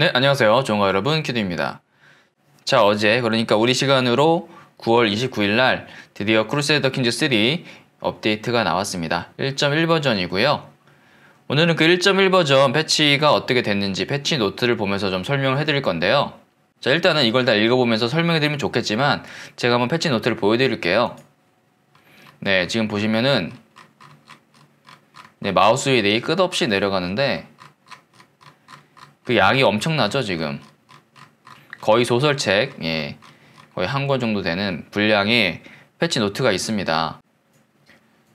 네, 안녕하세요. 종은 여러분, 키드입니다. 자, 어제, 그러니까 우리 시간으로 9월 29일 날 드디어 크루세더 킹즈 3 업데이트가 나왔습니다. 1.1 버전이고요. 오늘은 그 1.1 버전 패치가 어떻게 됐는지 패치 노트를 보면서 좀 설명을 해드릴 건데요. 자, 일단은 이걸 다 읽어보면서 설명해드리면 좋겠지만 제가 한번 패치 노트를 보여드릴게요. 네, 지금 보시면은 네, 마우스 휠이 끝없이 내려가는데 그 양이 엄청나죠 지금 거의 소설책 예, 거의 한 권 정도 되는 분량의 패치 노트가 있습니다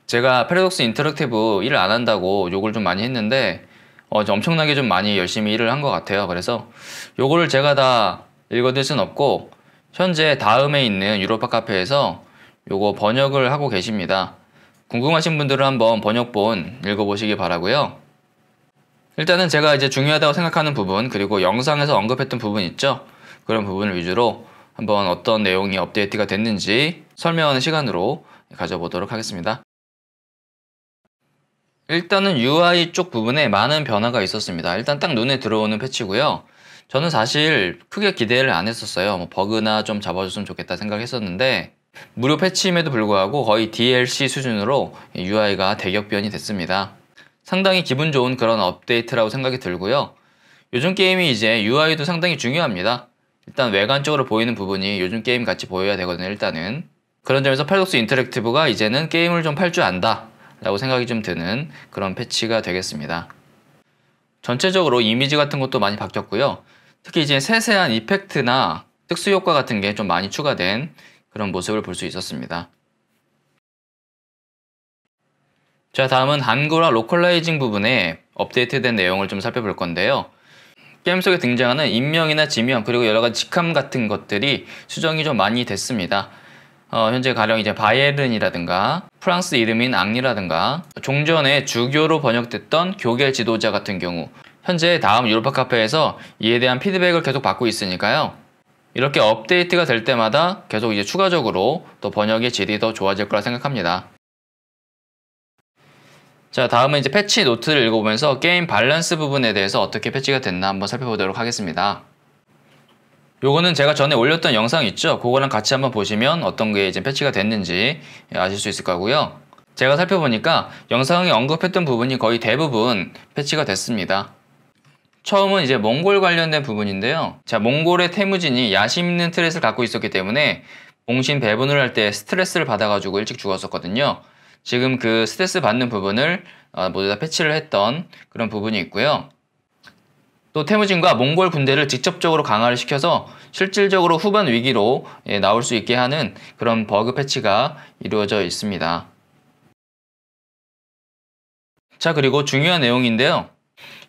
제가 패러독스 인터랙티브 일을 안 한다고 욕을 좀 많이 했는데 어, 엄청나게 좀 많이 열심히 일을 한 것 같아요 그래서 요거를 제가 다 읽어드릴 순 없고 현재 다음에 있는 유로파 카페에서 요거 번역을 하고 계십니다 궁금하신 분들은 한번 번역본 읽어보시기 바라고요 일단은 제가 이제 중요하다고 생각하는 부분 그리고 영상에서 언급했던 부분 있죠? 그런 부분을 위주로 한번 어떤 내용이 업데이트가 됐는지 설명하는 시간으로 가져보도록 하겠습니다. 일단은 UI 쪽 부분에 많은 변화가 있었습니다. 일단 딱 눈에 들어오는 패치고요. 저는 사실 크게 기대를 안 했었어요. 뭐 버그나 좀 잡아줬으면 좋겠다 생각했었는데 무료 패치임에도 불구하고 거의 DLC 수준으로 UI가 대격변이 됐습니다. 상당히 기분 좋은 그런 업데이트라고 생각이 들고요. 요즘 게임이 이제 UI도 상당히 중요합니다. 일단 외관적으로 보이는 부분이 요즘 게임 같이 보여야 되거든요, 일단은. 그런 점에서 팔독스 인터랙티브가 이제는 게임을 좀 팔 줄 안다 라고 생각이 좀 드는 그런 패치가 되겠습니다. 전체적으로 이미지 같은 것도 많이 바뀌었고요. 특히 이제 세세한 이펙트나 특수 효과 같은 게 좀 많이 추가된 그런 모습을 볼 수 있었습니다. 자 다음은 한글화 로컬라이징 부분에 업데이트된 내용을 좀 살펴볼 건데요. 게임 속에 등장하는 인명이나 지명 그리고 여러가지 직함 같은 것들이 수정이 좀 많이 됐습니다. 어, 현재 가령 이제 바이에른이라든가 프랑스 이름인 앙리라든가 종전에 주교로 번역됐던 교계 지도자 같은 경우 현재 다음 유로파 카페에서 이에 대한 피드백을 계속 받고 있으니까요. 이렇게 업데이트가 될 때마다 계속 이제 추가적으로 또 번역의 질이 더 좋아질 거라 생각합니다. 자 다음은 이제 패치 노트를 읽어보면서 게임 밸런스 부분에 대해서 어떻게 패치가 됐나 한번 살펴보도록 하겠습니다. 요거는 제가 전에 올렸던 영상 있죠? 그거랑 같이 한번 보시면 어떤 게 이제 패치가 됐는지 예, 아실 수 있을 거고요. 제가 살펴보니까 영상에 언급했던 부분이 거의 대부분 패치가 됐습니다. 처음은 이제 몽골 관련된 부분인데요. 자, 몽골의 태무진이 야심 있는 트렛을 갖고 있었기 때문에 봉신 배분을 할 때 스트레스를 받아가지고 일찍 죽었었거든요. 지금 그 스트레스 받는 부분을 어, 모두 다 패치를 했던 그런 부분이 있고요. 또 태무진과 몽골 군대를 직접적으로 강화를 시켜서 실질적으로 후반 위기로 예, 나올 수 있게 하는 그런 버그 패치가 이루어져 있습니다. 자 그리고 중요한 내용인데요.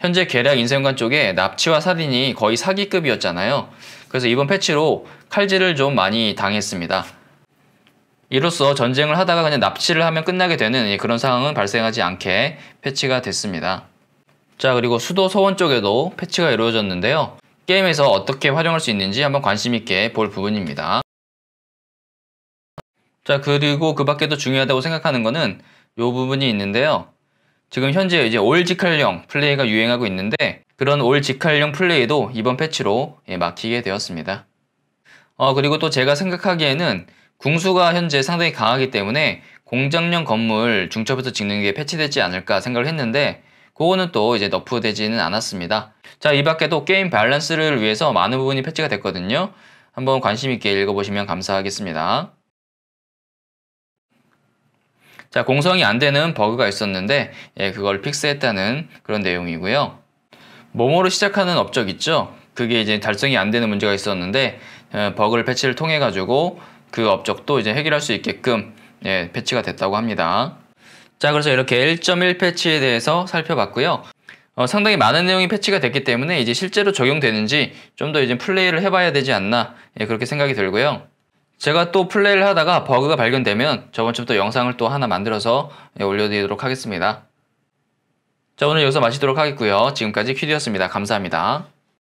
현재 계략 인생관 쪽에 납치와 살인이 거의 사기급이었잖아요. 그래서 이번 패치로 칼질을 좀 많이 당했습니다. 이로써 전쟁을 하다가 그냥 납치를 하면 끝나게 되는 그런 상황은 발생하지 않게 패치가 됐습니다. 자 그리고 수도 서원 쪽에도 패치가 이루어졌는데요. 게임에서 어떻게 활용할 수 있는지 한번 관심있게 볼 부분입니다. 자 그리고 그 밖에도 중요하다고 생각하는 거는 이 부분이 있는데요. 지금 현재 이제 올직할령 플레이가 유행하고 있는데 그런 올직할령 플레이도 이번 패치로 예, 막히게 되었습니다. 어, 그리고 또 제가 생각하기에는 궁수가 현재 상당히 강하기 때문에 공정형 건물 중첩에서 찍는 게 패치되지 않을까 생각을 했는데 그거는 또 이제 너프되지는 않았습니다. 자, 이 밖에도 게임 밸런스를 위해서 많은 부분이 패치가 됐거든요. 한번 관심 있게 읽어보시면 감사하겠습니다. 자, 공성이 안 되는 버그가 있었는데 예, 그걸 픽스했다는 그런 내용이고요. 모모로 시작하는 업적 있죠? 그게 이제 달성이 안 되는 문제가 있었는데 어, 버그를 패치를 통해 가지고 그 업적도 이제 해결할 수 있게끔 예, 패치가 됐다고 합니다. 자 그래서 이렇게 1.1 패치에 대해서 살펴봤고요. 어, 상당히 많은 내용이 패치가 됐기 때문에 이제 실제로 적용되는지 좀 더 이제 플레이를 해봐야 되지 않나 예, 그렇게 생각이 들고요. 제가 또 플레이를 하다가 버그가 발견되면 저번 주부터 영상을 또 하나 만들어서 예, 올려드리도록 하겠습니다. 자 오늘 여기서 마치도록 하겠고요. 지금까지 퀴디였습니다. 감사합니다.